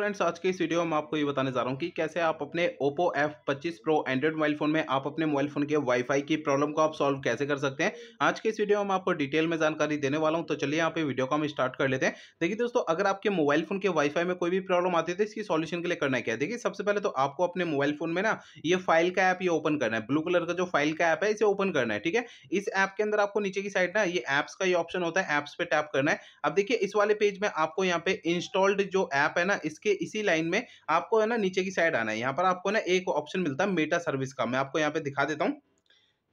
friends आज के इस वीडियो में आपको ये बताने जा रहा हूँ कि कैसे आप अपने Oppo F25 Pro android mobile phone में आप अपने मोबाइल फ़ोन के वाईफाई की प्रॉब्लम को आप सॉल्व कैसे कर सकते हैं आज के इस वीडियो में आपको डिटेल में जानकारी देने वाला हूँ तो चलिए यहाँ पे वीडियो को हम स्टार्ट कर लेते हैं देखिए दोस्तों अगर आपके मोबाइल फ़ोन के वाईफाई में कोई भी प्रॉब्लम आती है तो इसकी सोल्यूशन के लिए करना क्या है देखिए सबसे पहले तो आपको अपने मोबाइल फ़ोन में ना ये फाइल का ऐप ये ओपन करना है ब्लू कलर का जो फाइल का ऐप है इसे ओपन करना है ठीक है इस ऐप के अंदर आपको नीचे की साइड ना ये ऐप्स का ये ऑप्शन होता है ऐप्स पे टैप करना है अब देखिए इस वाले पेज में आपको यहाँ पे इंस्टॉल्ड जो ऐप है ना इसके के इसी लाइन में आपको है ना नीचे की साइड आना है यहाँ पर आपको ना एक ऑप्शन मिलता है मेटा सर्विस का मैं आपको यहाँ पे दिखा देता हूँ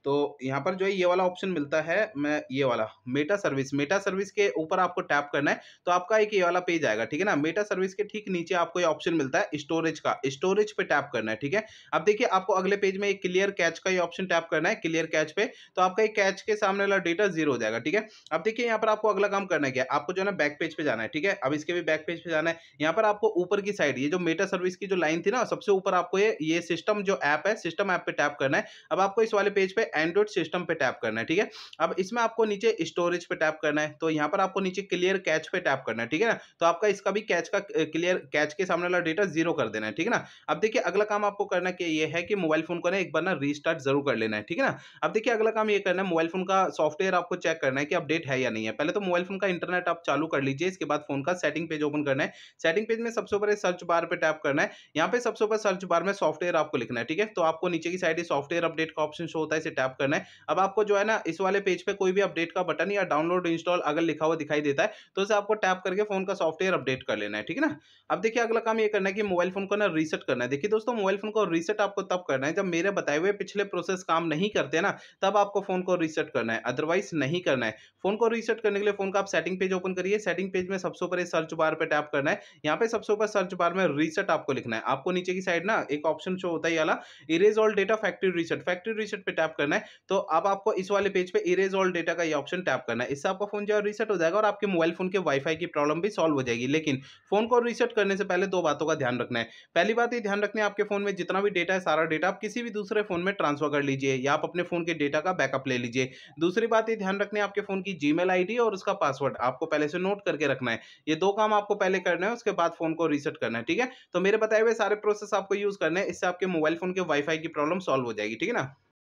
तो यहाँ पर जो है ये वाला ऑप्शन मिलता है मैं ये वाला मेटा सर्विस मेटा सर्विस के ऊपर आपको टैप करना है तो आपका एक ये वाला पेज आएगा ठीक है ना मेटा सर्विस के ठीक नीचे आपको ये ऑप्शन मिलता है स्टोरेज का स्टोरेज पे टैप करना है ठीक है अब देखिए आपको अगले पेज में एक क्लियर कैच का ये ऑप्शन टैप करना है क्लियर कैच पे तो आपका ये कैच के सामने वाला डेटा जीरो हो जाएगा ठीक है अब देखिए यहाँ पर आपको अगला काम करना है क्या आपको जो है ना बैक पेज पे जाना है ठीक है अब इसके भी बैक पेज पे जाना है यहाँ पर आपको ऊपर की साइड ये जो मेटा सर्विस की जो लाइन थी ना सबसे ऊपर आपको ये सिस्टम जो ऐप है सिस्टम ऐप पे टैप करना है अब आपको इस वाले पेज पे एंड्रॉइड सिस्टम पे टैप करना है ठीक है अब इसमें आपको नीचे स्टोरेज पे टैप करना है तो यहाँ पर आपको नीचे क्लियर कैच पे टैप करना है ठीक है ना तो आपका इसका भी कैच का क्लियर कैच के सामने वाला डेटा जीरो कर देना है ठीक है ना अब देखिए अगला काम आपको करना कि ये है कि मोबाइल फोन को ना एक बार ना रिस्टार्ट जरूर कर लेना है ठीक है ना अब देखिए अगला काम ये करना है मोबाइल फोन का सॉफ्टवेयर आपको चेक करना है कि अपडेट है या नहीं है पहले तो मोबाइल फोन का इंटरनेट आप चालू कर लीजिए इसके बाद फोन का सेटिंग पेज ओपन करना है सेटिंग पेज में सबसे ऊपर सर्च बार पर टैप करना है यहाँ पे सबसे ऊपर सर्च बार में सॉफ्टवेयर आपको लिखना है ठीक है तो आपको नीचे की साइड सॉफ्टवेयर अपडेट का ऑप्शन शो होता है टैप करना है अब आपको जो है ना इस वाले पेज पे कोई भी अपडेट का बटन या डाउनलोड इंस्टॉल अगर लिखा हुआ दिखाई देता है तो उसे आपको टैप करके फोन का सॉफ्टवेयर अपडेट कर लेना है ठीक है ना अब देखिए अगला काम ये करना है कि मोबाइल फोन को ना रीसेट करना है देखिए दोस्तों मोबाइल फोन को रीसेट आपको तब करना है जब मेरे बताए हुए पिछले प्रोसेस काम नहीं करते ना तब आपको फोन को रीसेट करना है अदरवाइज नहीं करना है फोन को रीसेट करने के लिए फोन का आप सेटिंग पेज ओपन करिए सेटिंग पेज में सबसे ऊपर सर्च बार पर टैप करना है यहाँ पे सबसे ऊपर सर्च बार में रीसेट आपको लिखना है आपको नीचे की साइड ना एक ऑप्शन शो होता है ये erase all data factory reset factory reset पे टैप करना करना है तो अब आपको इस वाले पेज पे इरेज ऑल डेटा का ये ऑप्शन टैप करना है इससे आपका फोन जो है रीसेट हो जाएगा और आपके मोबाइल फोन के वाईफाई की प्रॉब्लम भी सॉल्व हो जाएगी लेकिन फोन को रीसेट करने से पहले दो बातों का ध्यान रखना है पहली बात ये ध्यान रखना है आपके फोन में जितना भी डेटा है सारा डेटा आप किसी भी दूसरे फोन में ट्रांसफर कर लीजिए या आप अपने फोन के डेटा का बैकअप ले लीजिए दूसरी बात ये ध्यान रखना है आपके फोन की जी मेल और उसका पासवर्ड आपको पहले से नोट करके रखना है ये दो काम आपको पहले करना है उसके बाद फोन को रीसेट करना है ठीक है तो मेरे बताए हुए सारे प्रोसेस आपको यूज करना है इससे आपके मोबाइल फोन के वाईफाई की प्रॉब्लम सॉल्व हो जाएगी ठीक है ना